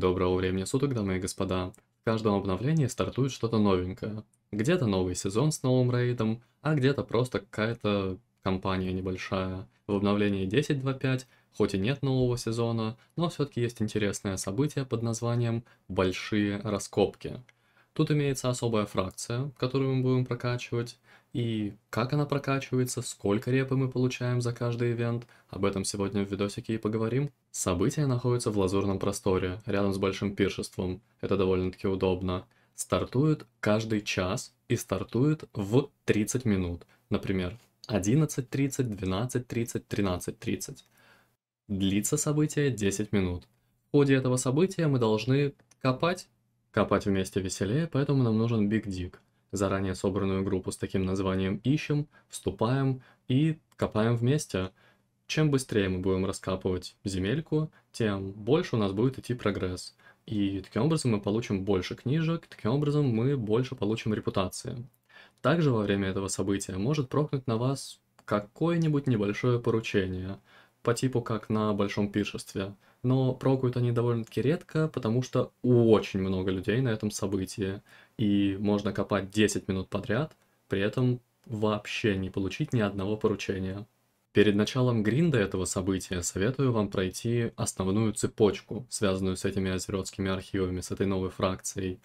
Доброго времени суток, дамы и господа. В каждом обновлении стартует что-то новенькое. Где-то новый сезон с новым рейдом, а где-то просто какая-то компания небольшая. В обновлении 10.2.5 хоть и нет нового сезона, но все-таки есть интересное событие под названием «Большие раскопки». Тут имеется особая фракция, которую мы будем прокачивать, и как она прокачивается, сколько репы мы получаем за каждый ивент, об этом сегодня в видосике и поговорим. События находятся в лазурном просторе, рядом с большим пиршеством, это довольно-таки удобно. Стартует каждый час и стартует в 30 минут, например, 11.30, 12.30, 13.30. Длится событие 10 минут. В ходе этого события мы должны копать Копать вместе веселее, поэтому нам нужен Big Dig. Заранее собранную группу с таким названием ищем, вступаем и копаем вместе. Чем быстрее мы будем раскапывать земельку, тем больше у нас будет идти прогресс. И таким образом мы получим больше книжек, таким образом мы больше получим репутации. Также во время этого события может прокнуть на вас какое-нибудь небольшое поручение – по типу как на большом пиршестве. Но прокают они довольно-таки редко, потому что очень много людей на этом событии, и можно копать 10 минут подряд, при этом вообще не получить ни одного поручения. Перед началом гринда этого события советую вам пройти основную цепочку, связанную с этими азеротскими архивами, с этой новой фракцией.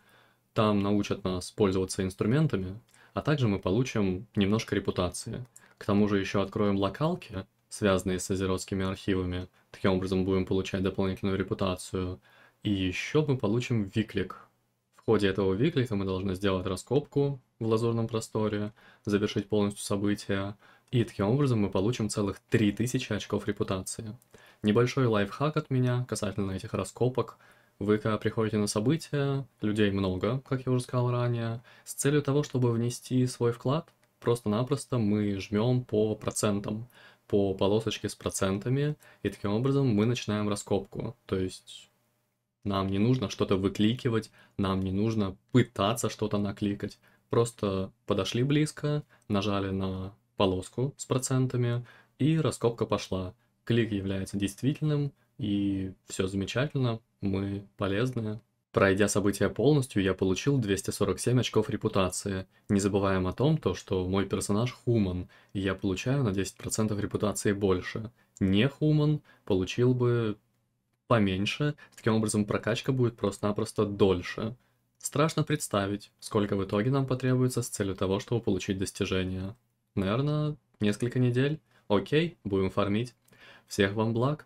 Там научат нас пользоваться инструментами, а также мы получим немножко репутации. К тому же еще откроем локалки, связанные с азеротскими архивами. Таким образом будем получать дополнительную репутацию. И еще мы получим виклик. В ходе этого виклика мы должны сделать раскопку в лазурном просторе, завершить полностью события, и таким образом мы получим целых 3000 очков репутации. Небольшой лайфхак от меня касательно этих раскопок. Вы когда приходите на события, людей много, как я уже сказал ранее, с целью того, чтобы внести свой вклад, просто-напросто мы жмем по процентам по полосочке с процентами, и таким образом мы начинаем раскопку. То есть нам не нужно что-то выкликивать, нам не нужно пытаться что-то накликать. Просто подошли близко, нажали на полоску с процентами, и раскопка пошла. Клик является действительным, и все замечательно, мы полезные, Пройдя события полностью, я получил 247 очков репутации, не забываем о том, то, что мой персонаж хуман, и я получаю на 10% репутации больше. Не хуман получил бы поменьше, таким образом прокачка будет просто-напросто дольше. Страшно представить, сколько в итоге нам потребуется с целью того, чтобы получить достижение. Наверное, несколько недель? Окей, будем фармить. Всех вам благ!